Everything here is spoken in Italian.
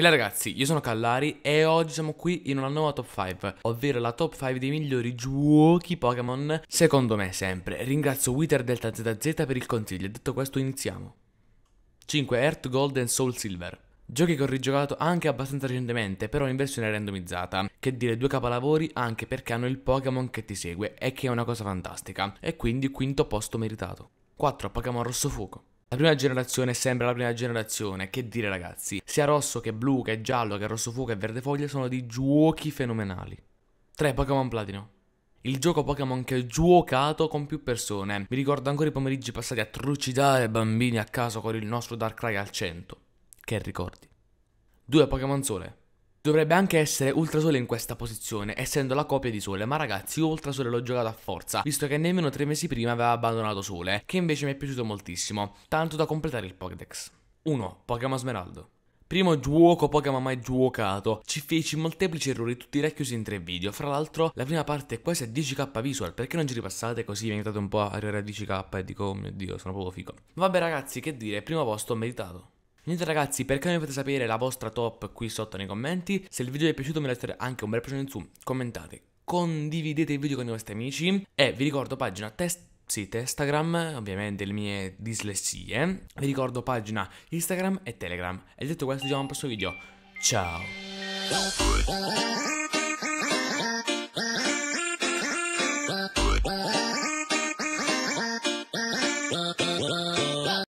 E là ragazzi, io sono Callari e oggi siamo qui in una nuova top 5, ovvero la top 5 dei migliori giochi Pokémon, secondo me sempre. Ringrazio Wither Delta ZZ per il consiglio, detto questo iniziamo. 5. Earth Gold and Soul Silver Giochi che ho rigiocato anche abbastanza recentemente, però in versione randomizzata, che dire due capolavori anche perché hanno il Pokémon che ti segue e che è una cosa fantastica, e quindi quinto posto meritato. 4. Pokémon Rosso Fuoco la prima generazione è sempre la prima generazione, che dire ragazzi, sia rosso che blu, che giallo, che rosso fuoco e verde foglia sono dei giochi fenomenali. 3 Pokémon Platino. Il gioco Pokémon che ho giocato con più persone. Mi ricordo ancora i pomeriggi passati a trucidare bambini a caso con il nostro Darkrai al 100. Che ricordi. 2 Pokémon Sole. Dovrebbe anche essere Ultrasole in questa posizione, essendo la copia di Sole, ma ragazzi io Ultrasole l'ho giocato a forza, visto che nemmeno tre mesi prima aveva abbandonato Sole, che invece mi è piaciuto moltissimo, tanto da completare il Pokédex. 1. Pokémon Smeraldo Primo gioco Pokémon mai giocato. Ci feci molteplici errori, tutti racchiusi in tre video. Fra l'altro, la prima parte è quasi a 10k visual. Perché non ci ripassate così mi aiutate un po' a arrivare a 10k e dico, oh mio dio, sono proprio figo. Vabbè ragazzi, che dire, primo posto meritato. Niente ragazzi, perché mi fate sapere la vostra top qui sotto nei commenti. Se il video vi è piaciuto mi lasciate anche un bel piacere in su, commentate, condividete il video con i vostri amici e vi ricordo pagina test sì, Instagram, ovviamente le mie dislessie. Vi ricordo pagina Instagram e Telegram. E detto questo, ci vediamo al prossimo video. Ciao!